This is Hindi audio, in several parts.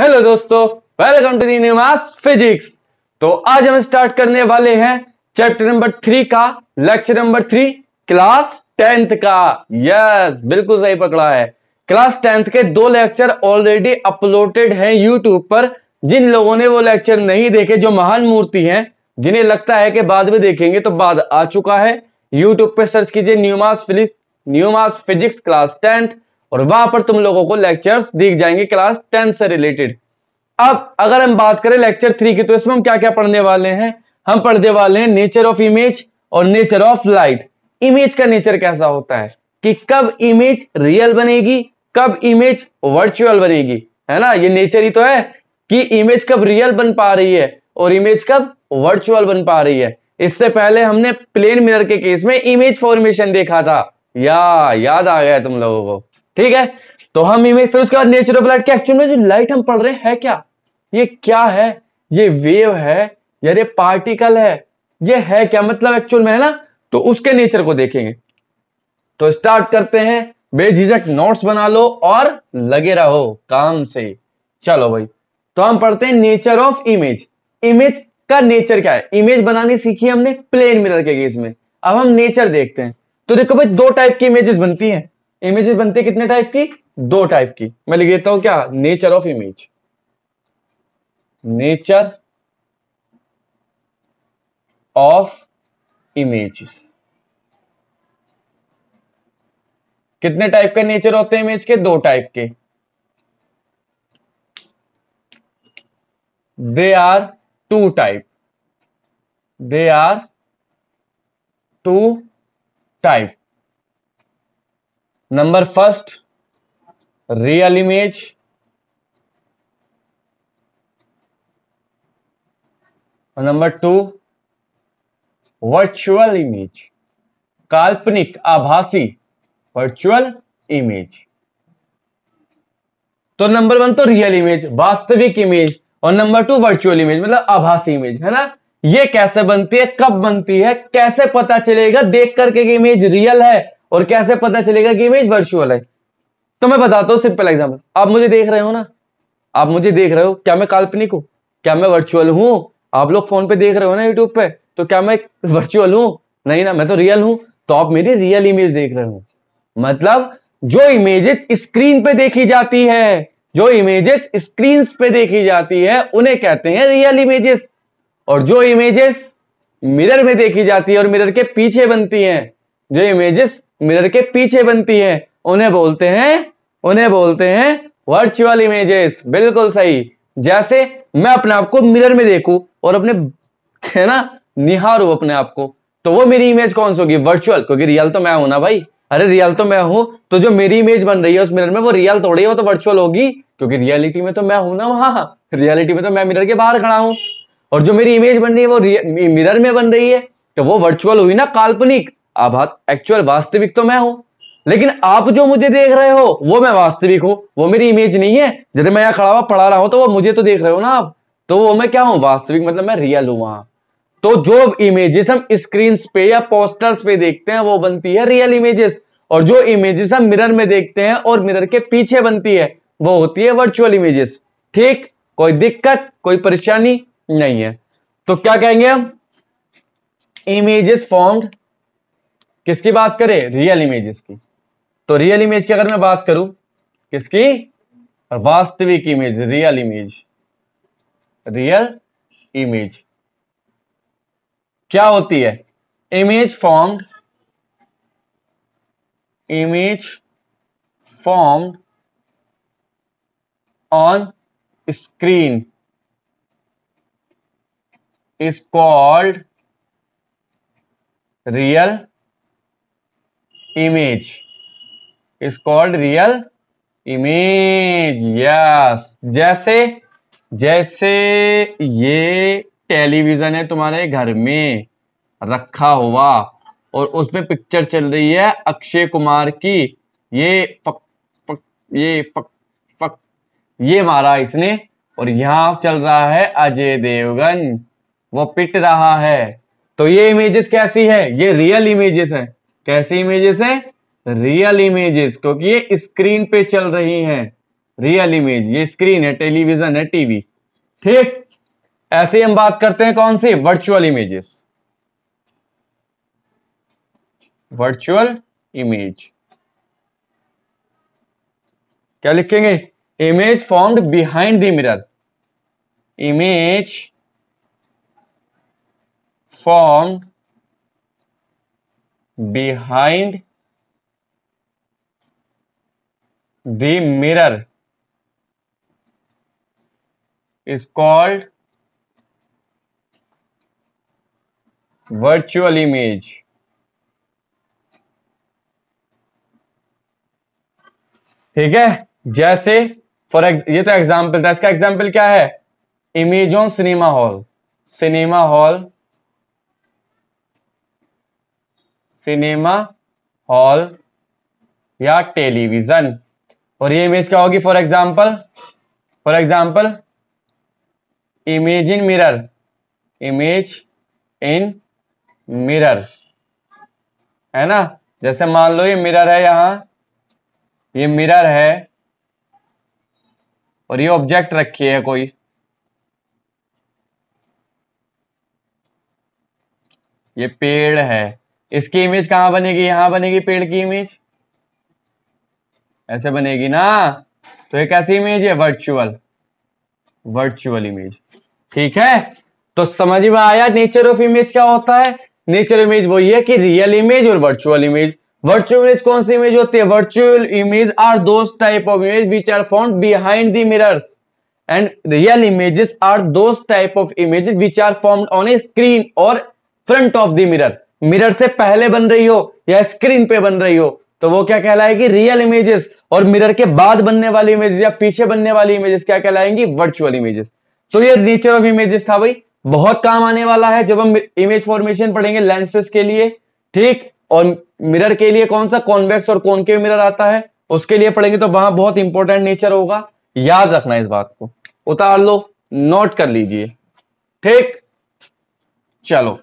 हेलो दोस्तों welcome to the Numas physics तो आज हम स्टार्ट करने वाले हैं चैप्टर नंबर थ्री का lecture number three class tenth का यस बिल्कुल सही पकड़ा है क्लास टेंथ के दो लेक्चर ऑलरेडी अपलोडेड हैं यूट्यूब पर जिन लोगों ने वो लेक्चर नहीं देखे जो महान मूर्ति हैं जिन्हें लगता है कि बाद में देखेंगे तो बाद आ चुका है यूट्यूब पर सर्च कीजिए Numas physics Numas physics class tenth और वहां पर तुम लोगों को लेक्चर्स दिख जाएंगे क्लास टेंथ से रिलेटेड अब अगर हम बात करें लेक्चर थ्री की तो इसमें हम क्या क्या पढ़ने वाले हैं हम पढ़ने वाले हैं नेचर ऑफ इमेज और नेचर ऑफ लाइट इमेज का नेचर कैसा होता है कि कब इमेज रियल बनेगी कब इमेज वर्चुअल बनेगी है ना ये नेचर ही तो है कि इमेज कब रियल बन पा रही है और इमेज कब वर्चुअल बन पा रही है इससे पहले हमने प्लेन मिरर के केस में इमेज फॉर्मेशन देखा था या याद आ गया तुम लोगों को ठीक है तो हम इमेज फिर उसके बाद नेचर ऑफ लाइट के एक्चुअल में जो लाइट हम पढ़ रहे हैं है क्या ये क्या है ये वेव है यार ये पार्टिकल है ये है क्या मतलब एक्चुअल में है ना तो उसके नेचर को देखेंगे तो स्टार्ट करते हैं बेझिझक नोट्स बना लो और लगे रहो काम से चलो भाई तो हम पढ़ते हैं नेचर ऑफ इमेज इमेज का नेचर क्या है इमेज बनानी सीखी हमने प्लेन मिरर के केस में अब हम नेचर देखते हैं तो देखो भाई दो टाइप की इमेजेस बनती हैं इमेजेस बनते कितने टाइप की दो टाइप की मैं लिख देता हूं क्या nature of image nature of images कितने टाइप के नेचर होते हैं इमेज के दो टाइप के they are two type they are two type number first real image और नंबर टू वर्चुअल इमेज काल्पनिक आभासी वर्चुअल इमेज तो नंबर वन तो रियल इमेज वास्तविक इमेज और नंबर टू वर्चुअल इमेज मतलब आभासी इमेज है ना ये कैसे बनती है कब बनती है कैसे पता चलेगा देख करके कि इमेज रियल है और कैसे पता चलेगा कि इमेज वर्चुअल है तो मैं बताता हूँ सिंपल एग्जाम्पल आप मुझे देख रहे हो ना आप मुझे देख रहे हो क्या मैं काल्पनिक हूँ क्या मैं वर्चुअल हूँ आप लोग फोन पे देख रहे हो ना यूट्यूब पे तो क्या मैं वर्चुअल हूँ नहीं ना मैं तो रियल हूँ तो आप मेरी रियल इमेज देख रहे हो मतलब जो इमेजेस स्क्रीन पे देखी जाती है जो इमेजेस स्क्रीन पे देखी जाती है उन्हें कहते हैं रियल इमेजेस और जो इमेजेस मिरर में देखी जाती है और मिरर के पीछे बनती हैं जो इमेजेस मिरर के पीछे बनती है उन्हें बोलते हैं उन्हें बोलते हैं वर्चुअल इमेजेस बिल्कुल सही जैसे मैं अपने आप को मिरर में देखू और अपने है ना निहारू अपने आप को तो वो मेरी इमेज कौन सी होगी वर्चुअल क्योंकि रियल तो मैं हूं ना भाई अरे रियल तो मैं हूं तो जो मेरी इमेज बन रही है उस मिरर में वो रियल थोड़ी है वो तो वर्चुअल होगी क्योंकि रियलिटी में तो मैं हूं ना वहां रियलिटी में तो मैं मिरर के बाहर खड़ा हूं और जो मेरी इमेज बन रही है वो मिरर में बन रही है तो वो वर्चुअल हुई ना काल्पनिक आभास एक्चुअल वास्तविक तो मैं हूं लेकिन आप जो मुझे देख रहे हो वो मैं वास्तविक हूं वो मेरी इमेज नहीं है जब मैं यहाँ खड़ा हुआ पढ़ा रहा हूं तो वो मुझे तो देख रहे हो ना आप तो वो मैं क्या हूं वास्तविक मतलब मैं रियल हूं वहां तो जो इमेजेस हम स्क्रीन पे या पोस्टर्स पे देखते हैं वो बनती है रियल इमेजेस और जो इमेजेस हम मिरर में देखते हैं और मिरर के पीछे बनती है वो होती है वर्चुअल इमेजेस ठीक कोई दिक्कत कोई परेशानी नहीं है तो क्या कहेंगे हम इमेजेस फॉर्म्ड किसकी बात करें रियल इमेजेस की तो रियल इमेज की अगर मैं बात करूं किसकी वास्तविक image real image real image क्या होती है image formed image formed on screen is called real image is called real image yes जैसे जैसे ये टेलीविजन है तुम्हारे घर में रखा हुआ और उसमें पिक्चर चल रही है अक्षय कुमार की ये फक फक ये फक फक ये मारा इसने और यहां चल रहा है अजय देवगन वो पिट रहा है तो ये इमेजेस कैसी है ये रियल इमेजेस है कैसे इमेजेस है रियल इमेजेस क्योंकि ये स्क्रीन पे चल रही हैं रियल इमेज ये स्क्रीन है टेलीविजन है टीवी ठीक ऐसे हम बात करते हैं कौन सी वर्चुअल इमेजेस वर्चुअल इमेज क्या लिखेंगे image formed behind the mirror image formed behind the mirror is called virtual image ठीक है जैसे फॉर ये तो एग्जाम्पल था इसका एग्जाम्पल क्या है image on cinema hall cinema hall cinema hall या टेलीविजन और ये इमेज क्या होगी for example for example image in mirror image in mirror है ना जैसे मान लो ये मिरर है यहां ये मिरर है और ये ऑब्जेक्ट रखी है कोई ये पेड़ है इसकी इमेज कहाँ बनेगी यहां बनेगी पेड़ की इमेज ऐसे बनेगी ना तो एक ऐसी इमेज है वर्चुअल वर्चुअल इमेज ठीक है तो समझ में आया नेचर ऑफ इमेज क्या होता है नेचर इमेज वही है कि रियल इमेज और वर्चुअल इमेज वर्चुअल इमेज कौन सी इमेज होती है virtual image are those type of image which are found behind the mirrors and real images are those type of images which are form on a screen और front of the mirror mirror से पहले बन रही हो या स्क्रीन पे बन रही हो तो वो क्या कहलाएगी रियल इमेजेस और मिरर के बाद बनने वाली इमेजेस या पीछे बनने वाली इमेजेस क्या कहलाएंगी वर्चुअल इमेजेस तो ये नेचर ऑफ इमेजेस था भाई बहुत काम आने वाला है जब हम इमेज फॉर्मेशन पढ़ेंगे लेंसेस के लिए ठीक और मिरर के लिए कौन सा कॉन्वेक्स और के मिरर आता है उसके लिए पढ़ेंगे तो वहां बहुत इंपॉर्टेंट नेचर होगा याद रखना इस बात को उतार लो नोट कर लीजिए ठीक चलो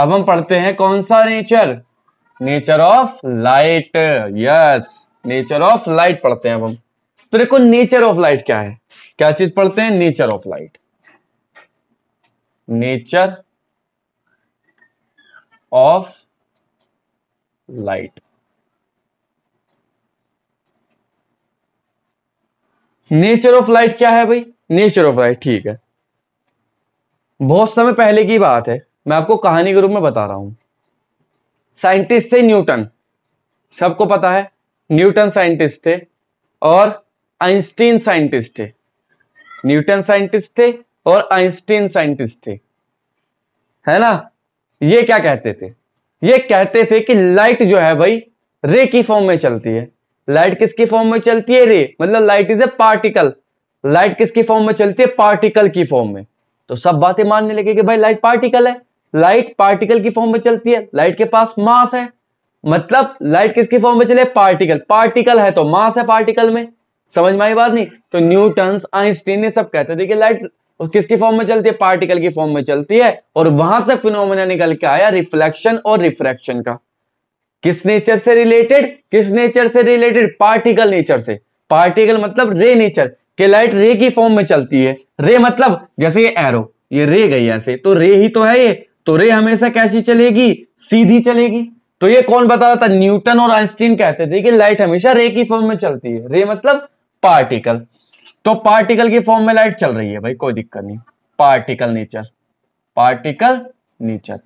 अब हम पढ़ते हैं कौन सा nature nature of light yes nature of light पढ़ते हैं अब हम तो देखो नेचर ऑफ लाइट क्या है क्या चीज पढ़ते हैं nature of light nature of light nature of light क्या है भाई नेचर ऑफ लाइट ठीक है बहुत समय पहले की बात है मैं आपको कहानी के रूप में बता रहा हूं साइंटिस्ट थे न्यूटन सबको पता है न्यूटन साइंटिस्ट थे और आइंस्टीन साइंटिस्ट थे न्यूटन साइंटिस्ट थे और आइंस्टीन साइंटिस्ट थे है ना ये क्या कहते थे ये कहते थे कि लाइट जो है भाई रे की फॉर्म में चलती है लाइट किसकी फॉर्म में चलती है रे मतलब light is a particle light किसकी फॉर्म में चलती है पार्टिकल की फॉर्म में तो सब बातें मानने लगे कि भाई लाइट पार्टिकल है लाइट पार्टिकल की फॉर्म में चलती है लाइट के पास मास है मतलब लाइट किसकी फॉर्म में चले पार्टिकल पार्टिकल है तो मास है पार्टिकल में समझ में आई बात नहीं तो न्यूटन आइंस्टीन ये सब कहते देखिए लाइट किसकी फॉर्म में चलती है पार्टिकल की फॉर्म में चलती है और वहां से फिनोमिना निकल के आया रिफ्लेक्शन और रिफ्रैक्शन का किस नेचर से रिलेटेड किस नेचर से रिलेटेड पार्टिकल नेचर से पार्टिकल मतलब रे नेचर के लाइट रे की फॉर्म में चलती है रे मतलब जैसे ये एरो ये रे गई ऐसे तो रे ही तो है ये तो रे हमेशा कैसी चलेगी सीधी चलेगी तो ये कौन बता रहा था न्यूटन और आइंस्टीन कहते थे कि लाइट हमेशा रे की फॉर्म में चलती है रे मतलब पार्टिकल तो पार्टिकल की फॉर्म में लाइट चल रही है भाई कोई दिक्कत नहीं पार्टिकल नेचर पार्टिकल नेचर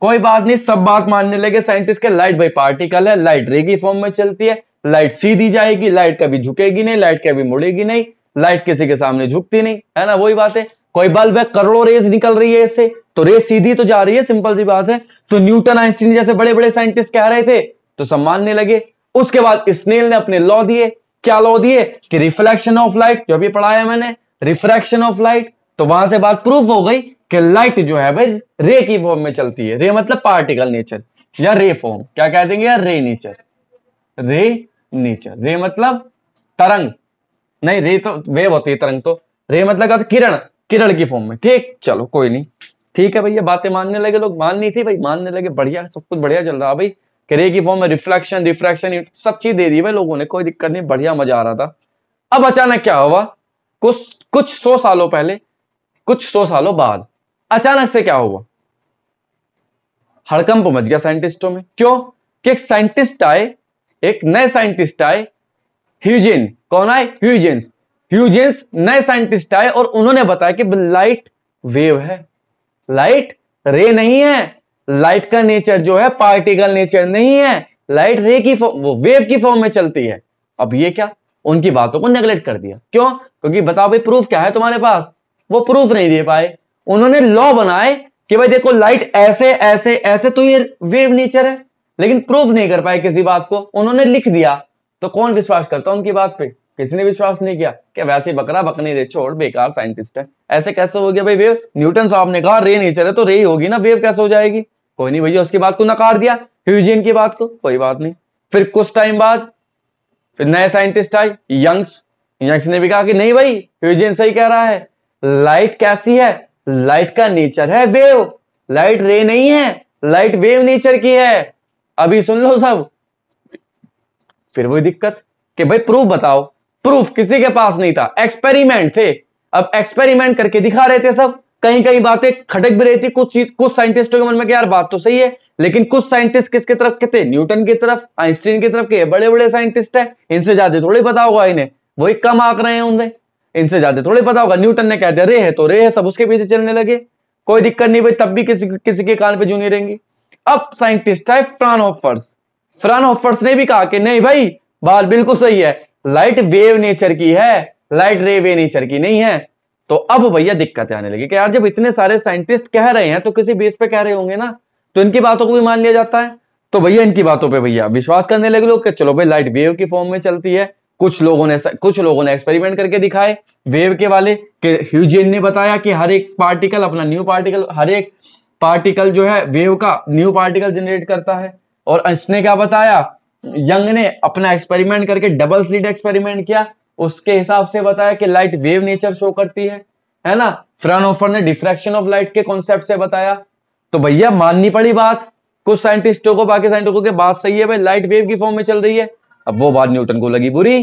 कोई बात नहीं सब बात मानने लगे साइंटिस्ट के लाइट भाई पार्टिकल है लाइट रे की फॉर्म में चलती है लाइट सीधी जाएगी लाइट कभी झुकेगी नहीं लाइट कभी मुड़ेगी नहीं लाइट किसी के सामने झुकती नहीं है ना वही बात है कोई बल्ब है करोड़ों रेस निकल रही है इससे तो रे सीधी तो जा रही है सिंपल सी बात है तो न्यूटन आइंस्टीन जैसे बड़े बड़े साइंटिस्ट कह रहे थे तो सम्मानने लगे उसके बाद स्नेल ने अपने लॉ दिए क्या लॉ दिए कि रिफ्लेक्शन ऑफ लाइट जो भी पढ़ाया मैंने रिफ्रैक्शन ऑफ लाइट तो वहां से बात प्रूफ हो गई कि लाइट जो है भाई रे की फॉर्म में चलती है रे मतलब पार्टिकल नेचर या रे फॉर्म क्या कह देंगे यार रे नेचर रे नेचर रे मतलब तरंग नहीं रे तो वेव होती है तरंग तो रे मतलब किरण किरण की फॉर्म में ठीक चलो कोई नहीं ठीक है भैया बातें मानने लगे लोग मान नहीं थी भाई मानने लगे बढ़िया सब कुछ बढ़िया चल रहा भाई करे की फॉर्म में रिफ्लेक्शन रिफ्लेक्शन सब चीज दे दी भाई लोगों ने कोई दिक्कत नहीं बढ़िया मजा आ रहा था अब अचानक क्या हुआ कुछ कुछ सौ सालों पहले कुछ सौ सालों बाद अचानक से क्या हुआ हड़कंप मच गया साइंटिस्टों में क्यों कि एक साइंटिस्ट आए एक नए साइंटिस्ट आए ह्यूजेन कौन आए ह्यूजेंस ह्यूजेंस नए साइंटिस्ट आए और उन्होंने बताया कि लाइट वेव है लाइट रे नहीं है लाइट का नेचर जो है पार्टिकल नेचर नहीं है लाइट रे की फॉर्म वो वेव की फॉर्म में चलती है अब ये क्या उनकी बातों को नेग्लेक्ट कर दिया क्यों क्योंकि बताओ भाई प्रूफ क्या है तुम्हारे पास वो प्रूफ नहीं दे पाए उन्होंने लॉ बनाए कि भाई देखो लाइट ऐसे ऐसे ऐसे तो ये वेव नेचर है लेकिन प्रूफ नहीं कर पाए किसी बात को उन्होंने लिख दिया तो कौन विश्वास करता उनकी बात पर किसने विश्वास नहीं किया कि वैसे बकरा बकने दे छोड़ बेकार साइंटिस्ट है ऐसे कैसे हो गया भाई वेव न्यूटन साहब ने कहा रे नेचर है तो रे होगी ना वेव कैसे हो जाएगी कोई नहीं भैया उसकी बात को नकार दिया ह्यूजियन की बात को कोई बात नहीं फिर कुछ टाइम बाद फिर नए साइंटिस्ट आए यंग्स यंग्स ने भी कहा कि नहीं भाई ह्यूजियन सही कह रहा है लाइट कैसी है लाइट का नेचर है वेव लाइट रे नहीं है लाइट वेव नेचर की है अभी सुन लो सब फिर वही दिक्कत कि भाई प्रूफ बताओ प्रूफ किसी के पास नहीं था एक्सपेरिमेंट थे अब एक्सपेरिमेंट करके दिखा रहे थे सब कहीं कहीं बातें खटक भी रही थी कुछ चीज कुछ साइंटिस्टों के मन में कि यार बात तो सही है लेकिन कुछ साइंटिस्ट किसके तरफ के थे न्यूटन की तरफ आइंस्टीन की तरफ के बड़े बड़े साइंटिस्ट है इनसे ज्यादा थोड़ी पता होगा इन्हें वही कम आंक रहे हैं उन्हें इनसे ज्यादा थोड़ी पता होगा न्यूटन ने कह दिया रे है तो रे है सब उसके पीछे चलने लगे कोई दिक्कत नहीं भाई तब भी किसी किसी के कान पे जूनी रहेंगे अब साइंटिस्ट है फ्रान ऑफर्स फ्रान ऑफर्स ने भी कहा कि नहीं भाई बात बिल्कुल सही है लाइट वेव नेचर की है लाइट रे वे नेचर की नहीं है तो अब भैया दिक्कत आने लगी कि यार जब इतने सारे साइंटिस्ट कह रहे हैं तो किसी बेस पे कह रहे होंगे ना तो इनकी बातों को भी मान लिया जाता है तो भैया इनकी बातों पे भैया विश्वास करने लगे लोग कि चलो भाई लाइट वेव की फॉर्म में चलती है कुछ लोगों ने कुछ लोगों ने एक्सपेरिमेंट करके दिखाए वेव के वाले के ह्यूजेन ने बताया कि हर एक पार्टिकल अपना न्यू पार्टिकल हर एक पार्टिकल जो है वेव का न्यू पार्टिकल जनरेट करता है और इसने क्या बताया यंग ने अपना एक्सपेरिमेंट करके डबल स्लिट एक्सपेरिमेंट किया उसके हिसाब से बताया कि लाइट वेव नेचर शो करती है है ना फ्रानोफर ने डिफ्रेक्शन ऑफ लाइट के कॉन्सेप्ट से बताया तो भैया माननी पड़ी बात कुछ साइंटिस्टों को बाकी साइंटिस्टों के बात सही है भाई लाइट वेव की फॉर्म में चल रही है अब वो बात न्यूटन को लगी बुरी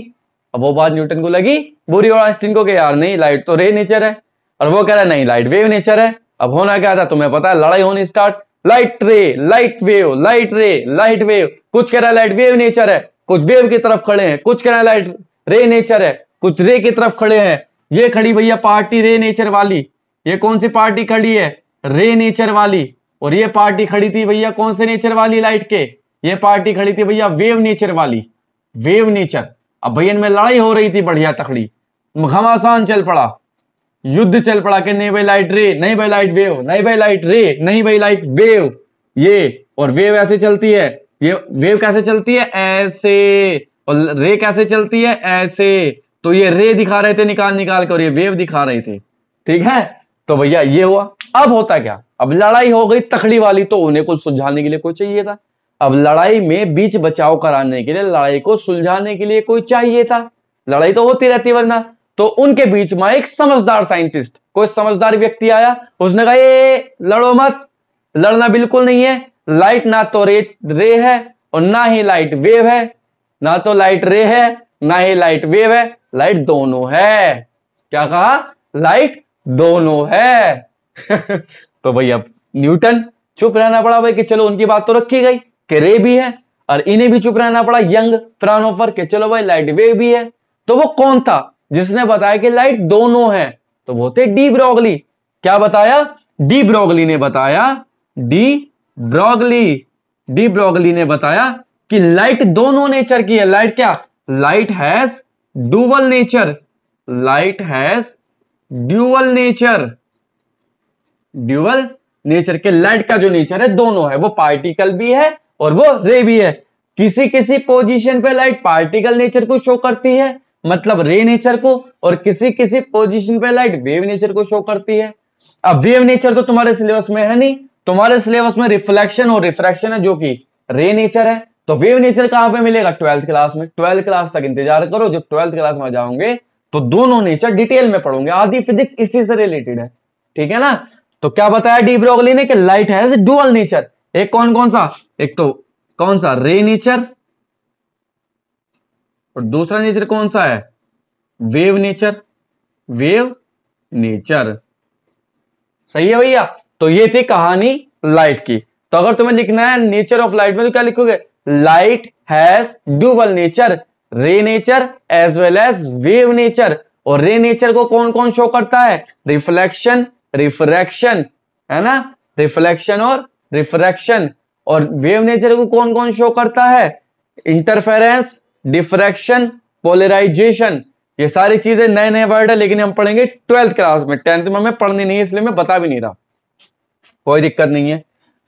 अब वो बात न्यूटन को लगी बुरी और आइंस्टीन को कि यार नहीं लाइट तो रे नेचर है और वो कह रहा है नहीं लाइट वेव नेचर है अब होना क्या था तुम्हें पता है लड़ाई होनी start light ray light wave light ray light wave कुछ कह रहा है लाइट वेव नेचर है कुछ वेव की तरफ खड़े हैं कुछ कह रहा है लाइट रे नेचर है कुछ रे की तरफ खड़े हैं ये खड़ी भैया पार्टी रे नेचर वाली ये कौन सी पार्टी खड़ी है रे नेचर वाली और ये पार्टी खड़ी थी भैया कौन से नेचर वाली लाइट के ये पार्टी खड़ी थी भैया वेव नेचर वाली वेव नेचर अब भैया इनमें लड़ाई हो रही थी बढ़िया तकड़ी घमासान चल पड़ा युद्ध चल पड़ा के नहीं भाई लाइट रे नहीं भाई लाइट वेव नहीं भाई लाइट रे नहीं भाई लाइट वेव ये और वेव ऐसे चलती है ये वेव कैसे चलती है ऐसे और रे कैसे चलती है ऐसे तो ये रे दिखा रहे थे निकाल निकाल कर ये वेव दिखा रहे थे ठीक है तो भैया ये हुआ अब होता क्या अब लड़ाई हो गई तकड़ी वाली तो उन्हें कुछ सुलझाने के लिए कोई चाहिए था अब लड़ाई में बीच बचाव कराने के लिए लड़ाई को सुलझाने के लिए कोई चाहिए था लड़ाई तो होती रहती वरना तो उनके बीच में एक समझदार साइंटिस्ट कोई समझदार व्यक्ति आया उसने कहा ये लड़ो मत लड़ना बिल्कुल नहीं है लाइट ना तो रे रे है और ना ही लाइट वेव है ना तो लाइट रे है ना ही लाइट वेव है लाइट दोनों है क्या कहा लाइट दोनों है तो भाई अब न्यूटन चुप रहना पड़ा भाई कि चलो उनकी बात तो रखी गई कि रे भी है और इन्हें भी चुप रहना पड़ा यंग फ्रानोफर के चलो भाई लाइट वेव भी है तो वो कौन था जिसने बताया कि लाइट दोनों है तो वो थे डी ब्रोगली क्या बताया डी ब्रोगली ने बताया डी ब्रोगली डी ब्रोगली ने बताया कि लाइट दोनों नेचर की है लाइट क्या light has dual nature light has dual nature dual nature के लाइट का जो नेचर है दोनों है वो पार्टिकल भी है और वो रे भी है किसी किसी पोजीशन पे लाइट पार्टिकल नेचर को शो करती है मतलब रे नेचर को और किसी किसी पोजीशन पे लाइट वेव नेचर को शो करती है अब वेव नेचर तो तुम्हारे सिलेबस में है नहीं तुम्हारे सिलेबस में रिफ्लेक्शन और रिफ्रैक्शन है जो कि रे नेचर है तो वेव नेचर कहां पे मिलेगा ट्वेल्थ क्लास में ट्वेल्थ क्लास तक इंतजार करो जब ट्वेल्थ क्लास में जाओगे तो दोनों नेचर डिटेल में पढ़ोगे आदि फिजिक्स इसी से रिलेटेड है ठीक है ना तो क्या बताया डी ब्रोगली ने कि लाइट है डुअल नेचर एक कौन कौन सा एक तो कौन सा रे नेचर और दूसरा नेचर कौन सा है वेव नेचर वेव नेचर सही है भैया तो ये थी कहानी लाइट की तो अगर तुम्हें लिखना है नेचर ऑफ लाइट में तो क्या लिखोगे light has dual nature ray nature as well as wave nature और रे नेचर को कौन कौन शो करता है रिफ्लेक्शन रिफ्रैक्शन है ना रिफ्लेक्शन और रिफ्रैक्शन और वेव नेचर को कौन कौन शो करता है इंटरफेरेंस डिफ्रैक्शन पोलराइजेशन ये सारी चीजें नए नए वर्ड है लेकिन हम पढ़ेंगे ट्वेल्थ क्लास में टेंथ में हमें पढ़नी नहीं है इसलिए मैं बता भी नहीं रहा कोई दिक्कत नहीं है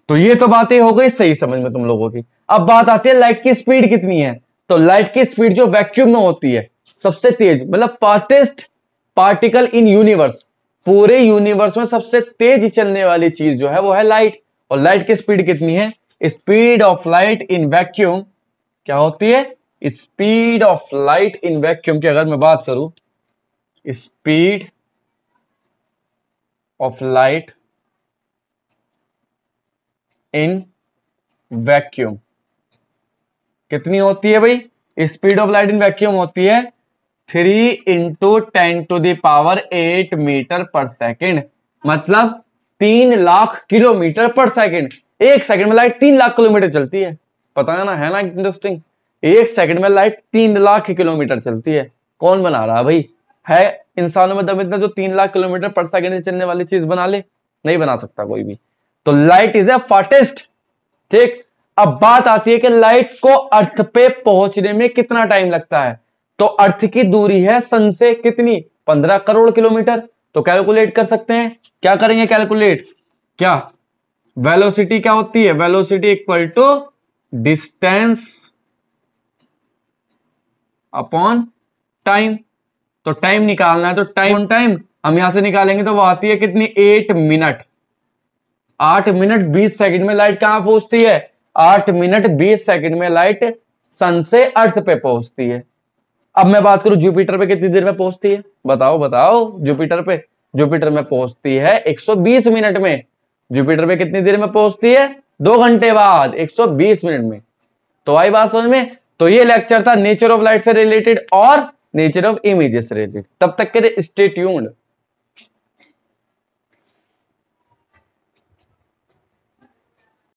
तो ये तो बातें हो गई सही समझ में तुम लोगों की अब बात आती है लाइट की स्पीड कितनी है तो लाइट की स्पीड जो वैक्यूम में होती है सबसे तेज मतलब फास्टेस्ट पार्टिकल इन यूनिवर्स पूरे यूनिवर्स में सबसे तेज चलने वाली चीज जो है वो है लाइट और लाइट की स्पीड कितनी है speed of light in vacuum क्या होती है speed of light in vacuum की अगर मैं बात करूं speed of light in vacuum कितनी होती है भाई speed of light in vacuum होती है three into ten to the power eight metre per second मतलब तीन लाख किलोमीटर पर सेकेंड एक सेकेंड में लाइट तीन लाख किलोमीटर चलती है पता है ना है ना इंटरेस्टिंग एक सेकंड में लाइट तीन लाख किलोमीटर चलती है कौन बना रहा भाई है इंसानों में दम इतना जो तीन लाख किलोमीटर पर सेकंड से चलने वाली चीज बना ले नहीं बना सकता कोई भी तो लाइट इज ए फास्टेस्ट ठीक अब बात आती है कि लाइट को अर्थ पे पहुंचने में कितना टाइम लगता है तो अर्थ की दूरी है सन से कितनी पंद्रह करोड़ किलोमीटर तो कैलकुलेट कर सकते हैं क्या करेंगे कैलकुलेट क्या वेलोसिटी क्या होती है velocity equal to distance upon time तो टाइम निकालना है तो टाइम टाइम हम यहां से निकालेंगे तो वो आती है कितनी एट मिनट आठ मिनट बीस सेकंड में लाइट कहां पहुंचती है आठ मिनट बीस सेकंड में लाइट सन से अर्थ पे पहुंचती है अब मैं बात करूं जुपिटर पे कितनी देर में पहुंचती है बताओ बताओ जुपिटर पे जुपिटर में पहुंचती है 120 मिनट में जुपिटर पे कितनी देर में पहुंचती है दो घंटे बाद 120 मिनट में तो आई बात समझ में तो ये लेक्चर था नेचर ऑफ लाइट से रिलेटेड और नेचर ऑफ इमेजेस से रिलेटेड तब तक के लिए स्टे